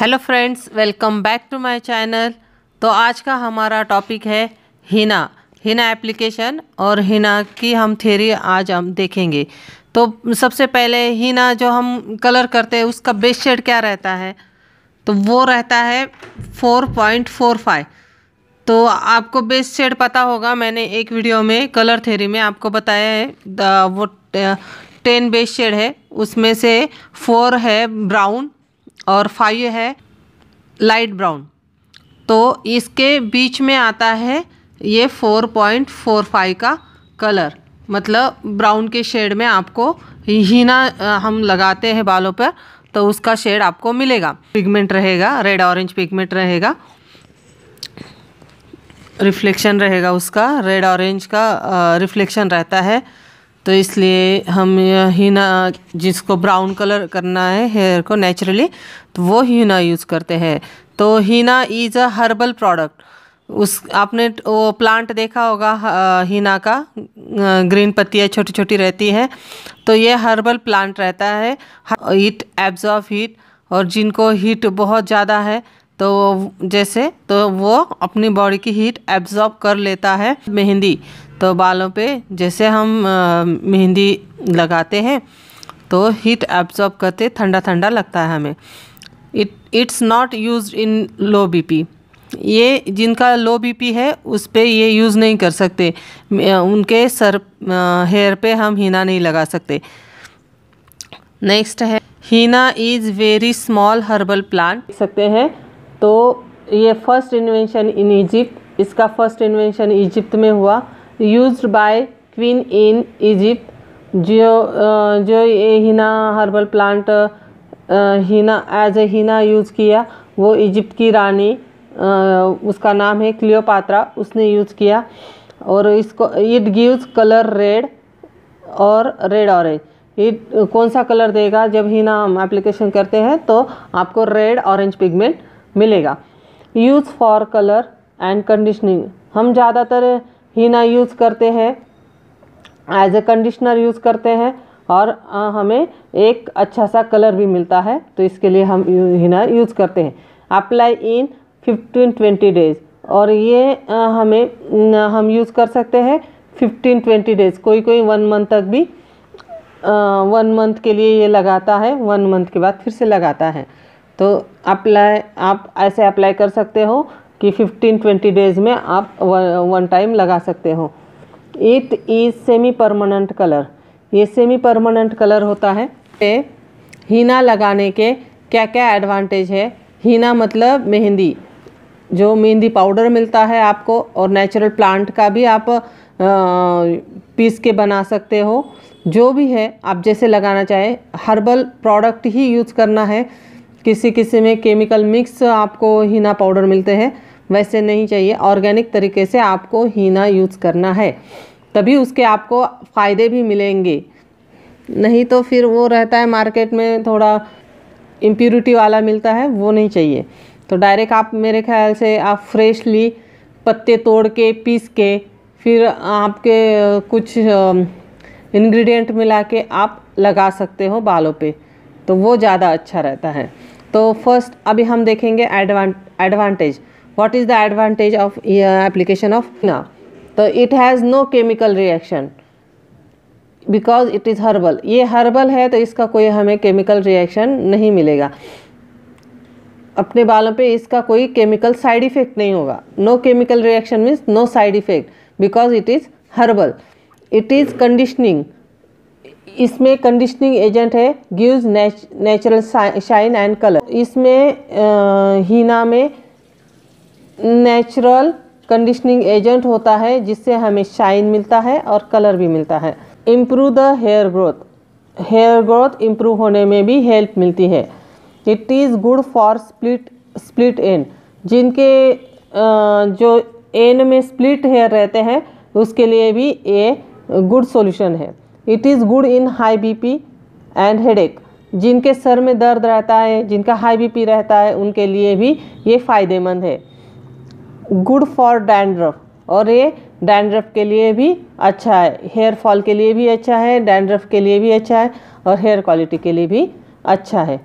Hello friends welcome back to my channel तो आज का हमारा टॉपिक है हिना हिना एप्लीकेशन और हिना की हम थेरी आज हम देखेंगे तो सबसे पहले हिना जो हम कलर करते हैं उसका बेस शेड क्या रहता है तो वो रहता है 4.45 तो आपको बेस शेड पता होगा मैंने एक वीडियो में कलर थेरी में आपको बताया है वो टेन बेस शेड है उसमें से फोर है ब्राउन और फाइव है लाइट ब्राउन तो इसके बीच में आता है ये फोर पॉइंट फोर फाइव का कलर मतलब ब्राउन के शेड में आपको हीना हम लगाते हैं बालों पर तो उसका शेड आपको मिलेगा पिगमेंट रहेगा रेड ऑरेंज पिगमेंट रहेगा रिफ्लेक्शन रहेगा उसका रेड ऑरेंज का रिफ्लेक्शन रहता है तो इसलिए हम हीना जिसको ब्राउन कलर करना है हेयर को नेचुरली तो वो हीना यूज़ करते हैं तो henna is a herbal product उस आपने वो प्लांट देखा होगा हीना का ग्रीन पत्तियाँ छोटी छोटी रहती है तो ये हर्बल प्लांट रहता है हीट एब्जॉर्ब हीट और जिनको हीट बहुत ज़्यादा है तो जैसे तो वो अपनी बॉडी की हीट एब्जॉर्ब कर लेता है मेहंदी तो बालों पे जैसे हम मेहंदी लगाते हैं तो हीट एब्जॉर्ब करते ठंडा ठंडा लगता है हमें it it's not use in low BP ये जिनका लो बीपी है उस पर ये यूज़ नहीं कर सकते उनके सर हेयर पे हम हीना नहीं लगा सकते नेक्स्ट है henna is very small herbal plant सकते हैं तो ये फर्स्ट इन्वेंशन इन इजिप्ट इसका फर्स्ट इन्वेंशन इजिप्ट में हुआ used by queen in Egypt जो जो ये henna herbal plant henna as a henna use किया वो इजिप्ट की रानी उसका नाम है क्लियोपात्रा उसने यूज़ किया और इसको इट गिव्स कलर रेड और रेड ऑरेंज इट कौन सा कलर देगा जब ही ना हम एप्लीकेशन करते हैं तो आपको रेड ऑरेंज पिगमेंट मिलेगा use for colour and conditioning हम ज़्यादातर हीना यूज़ करते हैं एज ए कंडीशनर यूज़ करते हैं और हमें एक अच्छा सा कलर भी मिलता है तो इसके लिए हम हिना यूज़ करते हैं apply in fifteen twenty days और ये हमें हम यूज़ कर सकते हैं फिफ्टीन ट्वेंटी डेज़ कोई कोई वन मंथ तक भी वन मंथ के लिए ये लगाता है वन मंथ के बाद फिर से लगाता है तो अप्लाई आप ऐसे अप्लाई कर सकते हो कि 15-20 डेज में आप वन टाइम लगा सकते हो it is semi permanent colour ये सेमी परमानेंट कलर होता है हीना लगाने के क्या क्या एडवांटेज है हीना मतलब मेहंदी जो मेहंदी पाउडर मिलता है आपको और नेचुरल प्लांट का भी आप पीस के बना सकते हो जो भी है आप जैसे लगाना चाहें हर्बल प्रोडक्ट ही यूज़ करना है किसी किसी में केमिकल मिक्स आपको हीना पाउडर मिलते हैं वैसे नहीं चाहिए ऑर्गेनिक तरीके से आपको हीना यूज़ करना है तभी उसके आपको फ़ायदे भी मिलेंगे नहीं तो फिर वो रहता है मार्केट में थोड़ा इम्प्यूरिटी वाला मिलता है वो नहीं चाहिए तो डायरेक्ट आप मेरे ख्याल से आप फ्रेशली पत्ते तोड़ के पीस के फिर आपके कुछ इंग्रेडिएंट मिला के आप लगा सकते हो बालों पे तो वो ज़्यादा अच्छा रहता है तो फर्स्ट अभी हम देखेंगे advant advantage what is the advantage of application of of तो it has no chemical reaction because it is herbal ये हर्बल है तो इसका कोई हमें केमिकल रिएक्शन नहीं मिलेगा अपने बालों पे इसका कोई केमिकल साइड इफ़ेक्ट नहीं होगा no chemical reaction means no side effect because it is herbal it is conditioning इसमें कंडीशनिंग एजेंट है gives natural shine and colour इसमें हीना uh, में नेचुरल कंडीशनिंग एजेंट होता है जिससे हमें शाइन मिलता है और कलर भी मिलता है improve the hair growth hair growth improve होने में भी हेल्प मिलती है it is good for split split end जिनके जो एन में स्प्लिट हेयर रहते हैं उसके लिए भी ये गुड सॉल्यूशन है it is good in high BP and headache जिनके सर में दर्द रहता है जिनका हाई बीपी रहता है उनके लिए भी ये फ़ायदेमंद है गुड फॉर डैंड्रफ और ये डैंड्रफ के लिए भी अच्छा है हेयर फॉल के लिए भी अच्छा है डैंड्रफ के लिए भी अच्छा है और हेयर क्वालिटी के लिए भी अच्छा है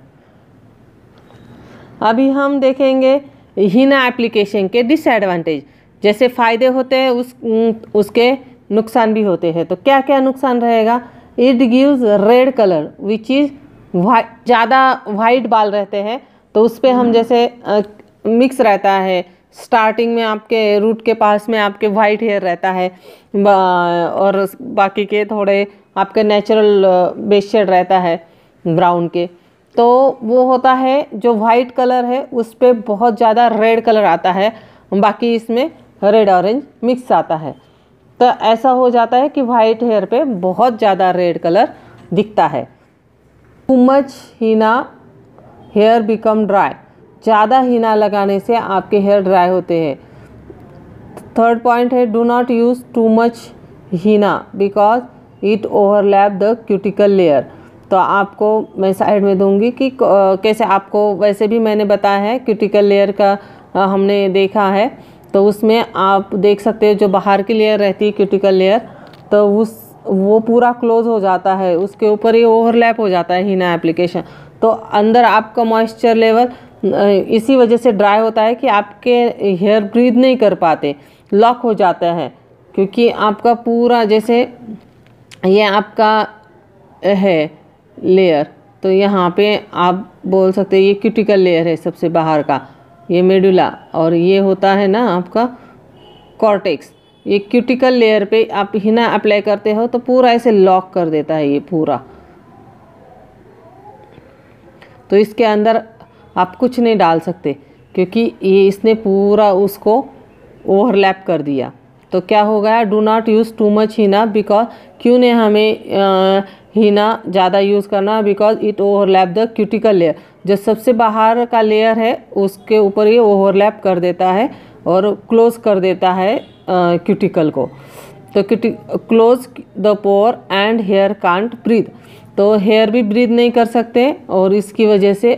अभी हम देखेंगे हीना एप्लीकेशन के डिसएडवांटेज जैसे फ़ायदे होते हैं उस उसके नुकसान भी होते हैं तो क्या क्या नुकसान रहेगा it gives red colour which is ज़्यादा वाइट बाल रहते हैं तो उस पर हम जैसे मिक्स रहता है स्टार्टिंग में आपके रूट के पास में आपके वाइट हेयर रहता है और बाकी के थोड़े आपके नेचुरल बेस्ड रहता है ब्राउन के तो वो होता है जो वाइट कलर है उस पर बहुत ज़्यादा रेड कलर आता है बाकी इसमें रेड ऑरेंज मिक्स आता है तो ऐसा हो जाता है कि वाइट हेयर पे बहुत ज़्यादा रेड कलर दिखता है too much henna hair become dry ज़्यादा हीना लगाने से आपके हेयर ड्राई होते हैं थर्ड पॉइंट है do not use too much henna because it overlap the cuticle layer तो आपको मैं साइड में दूंगी कि कैसे आपको वैसे भी मैंने बताया है क्यूटिकल लेयर का हमने देखा है तो उसमें आप देख सकते हो जो बाहर की लेयर रहती है क्यूटिकल लेयर तो उस वो पूरा क्लोज हो जाता है उसके ऊपर ही ओवरलैप हो जाता है हीना एप्लीकेशन तो अंदर आपका मॉइस्चर लेवल इसी वजह से ड्राई होता है कि आपके हेयर ब्रीद नहीं कर पाते लॉक हो जाता है क्योंकि आपका पूरा जैसे ये आपका है लेयर तो यहाँ पे आप बोल सकते हैं ये क्यूटिकल लेयर है सबसे बाहर का ये मेडुला और ये होता है ना आपका कॉर्टेक्स ये क्यूटिकल लेयर पे आप हिना अप्लाई करते हो तो पूरा ऐसे लॉक कर देता है ये पूरा तो इसके अंदर आप कुछ नहीं डाल सकते क्योंकि ये इसने पूरा उसको ओवरलैप कर दिया तो क्या हो गया do not use too much henna because क्यों ने हमें हीना ज़्यादा यूज़ करना because it overlap the cuticle layer जो सबसे बाहर का लेयर है उसके ऊपर ये ओवरलैप कर देता है और क्लोज कर देता है क्यूटिकल को तो cutic close the pore and hair can't breathe तो हेयर भी ब्रीद नहीं कर सकते और इसकी वजह से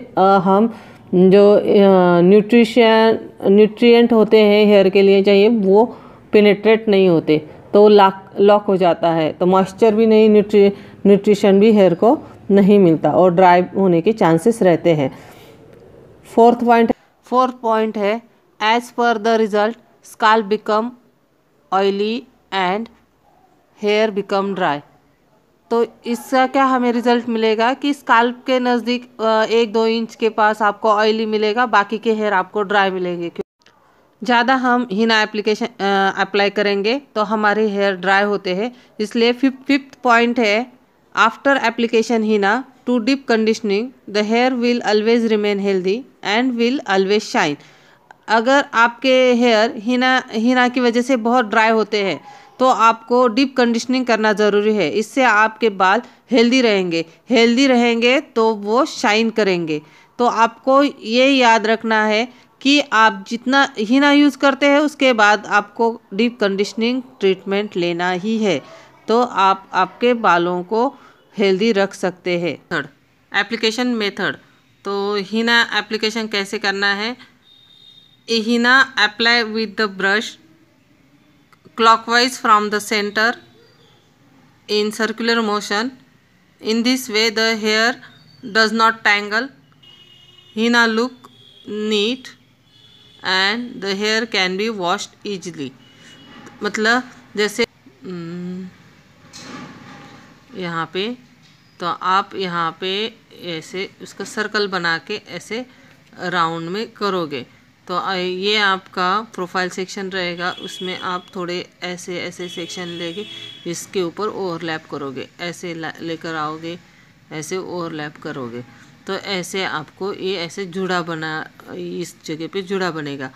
हम जो न्यूट्रिशन न्यूट्रिएंट होते हैं हेयर के लिए चाहिए वो पेनेट्रेट नहीं होते तो लॉक लॉक हो जाता है तो मॉइस्चर भी नहीं न्यूट्री न्यूट्रिशन भी हेयर को नहीं मिलता और ड्राई होने के चांसेस रहते हैं फोर्थ पॉइंट फोर्थ पॉइंट है as per the result scalp become oily and hair become dry तो इसका क्या हमें रिज़ल्ट मिलेगा कि स्काल्प के नज़दीक एक दो इंच के पास आपको ऑयली मिलेगा बाकी के हेयर आपको ड्राई मिलेंगे ज़्यादा हम हिना एप्लीकेशन अप्लाई करेंगे तो हमारे हेयर ड्राई होते हैं इसलिए फिफ्थ फिफ्थ पॉइंट है after application henna to deep conditioning the hair will always remain healthy and will always shine अगर आपके हेयर हिना हिना की वजह से बहुत ड्राई होते हैं तो आपको डीप कंडीशनिंग करना ज़रूरी है इससे आपके बाल हेल्दी रहेंगे हेल्दी रहेंगे तो वो शाइन करेंगे तो आपको ये याद रखना है कि आप जितना हीना यूज़ करते हैं उसके बाद आपको डीप कंडीशनिंग ट्रीटमेंट लेना ही है तो आप आपके बालों को हेल्दी रख सकते हैं थर्ड एप्लीकेशन मेथड तो हीना एप्लीकेशन कैसे करना है henna apply with the brush clockwise from the center in circular motion. In this way the hair does not tangle. hina look neat and the hair can be washed easily. matlab jaise yahan pe to aap yahan pe aise uska circle bana ke aise round में करोगे तो ये आपका profile section रहेगा उसमें आप थोड़े ऐसे ऐसे सेक्शन लेके इसके ऊपर ओवरलैप करोगे ऐसे लेकर आओगे ऐसे ओवरलैप करोगे तो ऐसे आपको ये ऐसे जुड़ा बना इस जगह पे जुड़ा बनेगा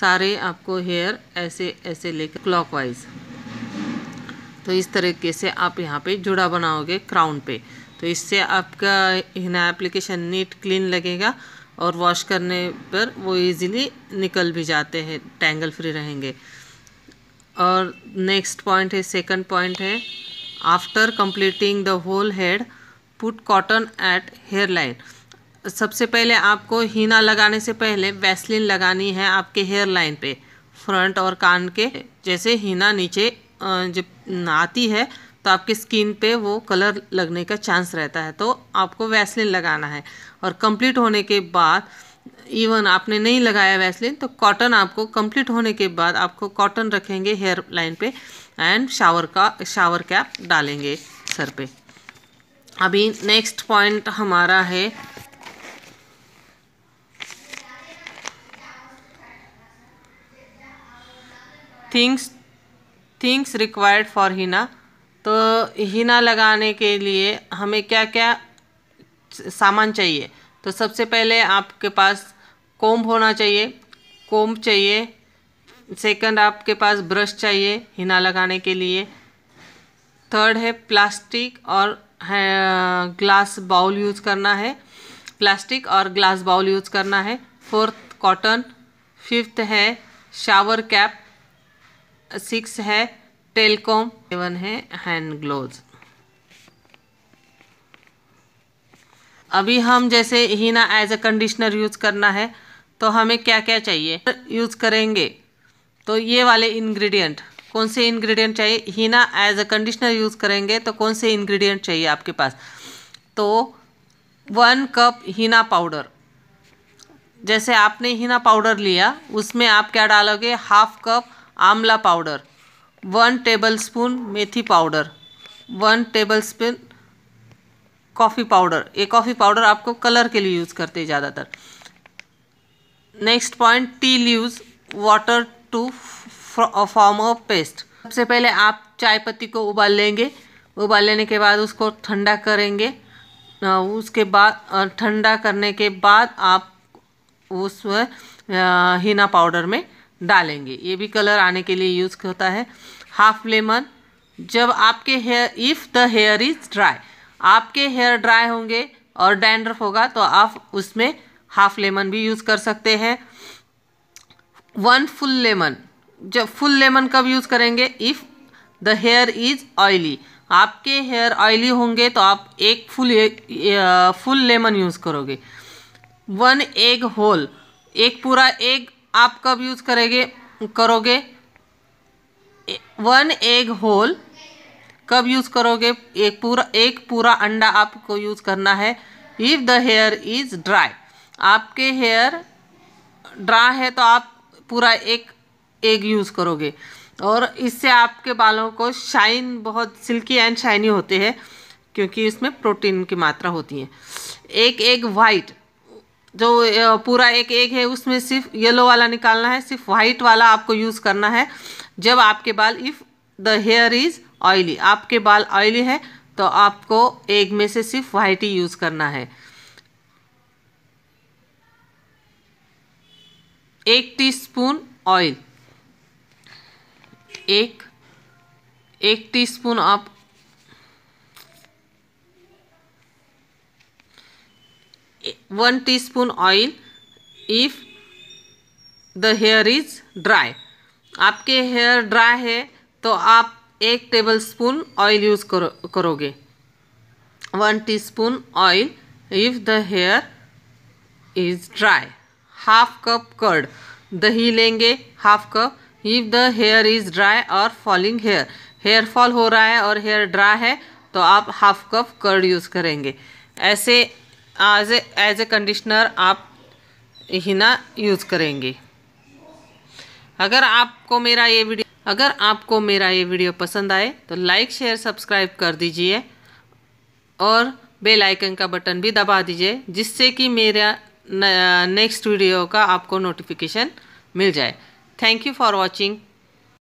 सारे आपको हेयर ऐसे ऐसे लेकर क्लॉकवाइज तो इस तरीके से आप यहाँ पे जुड़ा बनाओगे क्राउन पे तो इससे आपका हिना एप्लीकेशन नीट क्लीन लगेगा और वॉश करने पर वो इजीली निकल भी जाते हैं टैंगल फ्री रहेंगे और नेक्स्ट पॉइंट है सेकंड पॉइंट है after completing the whole head put cotton at hair line सबसे पहले आपको हीना लगाने से पहले वैसलिन लगानी है आपके हेयर लाइन पे फ्रंट और कान के जैसे हीना नीचे जब आती है तो आपकी स्किन पे वो कलर लगने का चांस रहता है तो आपको वैसलिन लगाना है और कंप्लीट होने के बाद इवन आपने नहीं लगाया वैसलिन तो कॉटन आपको कंप्लीट होने के बाद आपको कॉटन रखेंगे हेयर लाइन पे एंड शावर का शावर कैप डालेंगे सर पे अभी नेक्स्ट पॉइंट हमारा है things things required for henna तो हीना लगाने के लिए हमें क्या क्या सामान चाहिए तो सबसे पहले आपके पास कोम्ब होना चाहिए कोम्ब चाहिए सेकंड आपके पास ब्रश चाहिए हिना लगाने के लिए थर्ड है प्लास्टिक और है, ग्लास बाउल यूज़ करना है प्लास्टिक और ग्लास बाउल यूज़ करना है फोर्थ कॉटन फिफ्थ है शावर कैप सिक्स है टेलकॉम एवन है हैंड ग्लोव अभी हम जैसे henna as a conditioner use करना है तो हमें क्या क्या चाहिए यूज़ करेंगे तो ये वाले इंग्रेडिएंट कौन से इंग्रेडिएंट चाहिए हीना एज अ कंडीशनर यूज़ करेंगे तो कौन से इंग्रेडिएंट चाहिए आपके पास तो वन कप हीना पाउडर जैसे आपने हीना पाउडर लिया उसमें आप क्या डालोगे half cup amla powder one tablespoon methi powder one tablespoon coffee powder ये कॉफ़ी पाउडर आपको कलर के लिए यूज़ करते हैं ज़्यादातर next point tea leaves water to form of paste सबसे पहले आप चाय पत्ती को उबाल लेंगे उबाल लेने के बाद उसको ठंडा करेंगे उसके बाद ठंडा करने के बाद आप उस हिना पाउडर में डालेंगे ये भी कलर आने के लिए यूज़ होता है हाफ लेमन जब आपके hair if the hair is dry आपके हेयर ड्राई होंगे और डैंड्रफ होगा तो आप उसमें हाफ लेमन भी यूज़ कर सकते हैं वन फुल लेमन जब फुल लेमन कब यूज़ करेंगे if the hair is oily आपके हेयर ऑयली होंगे तो आप एक फुल फुल लेमन यूज़ करोगे वन एग होल एक पूरा एग आप कब यूज़ करेंगे करोगे वन एग होल कब यूज़ करोगे एक पूरा एक पूरा अंडा आपको यूज़ करना है if the hair is dry आपके हेयर ड्रा है तो आप पूरा एक एग यूज़ करोगे और इससे आपके बालों को शाइन बहुत सिल्की एंड शाइनी होते हैं क्योंकि इसमें प्रोटीन की मात्रा होती है एक एग वाइट जो पूरा एक एग है उसमें सिर्फ येलो वाला निकालना है सिर्फ वाइट वाला आपको यूज़ करना है जब आपके बाल if the hair is oily आपके बाल ऑयली है तो आपको एग में से सिर्फ वाइट ही यूज़ करना है एक टीस्पून ऑयल एक एक टीस्पून आप one teaspoon oil if the hair is dry आपके हेयर ड्राई है तो आप एक टेबल स्पून ऑयल यूज़ करो करोगे one teaspoon oil if the hair is dry half cup curd दही लेंगे half cup if the hair is dry और फॉलिंग हेयर हेयर फॉल हो रहा है और हेयर ड्राई है तो आप हाफ कप कर्ड यूज़ करेंगे ऐसे आज एज ए कंडीशनर आप हिना यूज़ करेंगे अगर आपको मेरा ये वीडियो अगर आपको मेरा ये वीडियो पसंद आए तो लाइक शेयर सब्सक्राइब कर दीजिए और बेल आइकन का बटन भी दबा दीजिए जिससे कि मेरा नेक्स्ट वीडियो का आपको नोटिफिकेशन मिल जाए थैंक यू फॉर वॉचिंग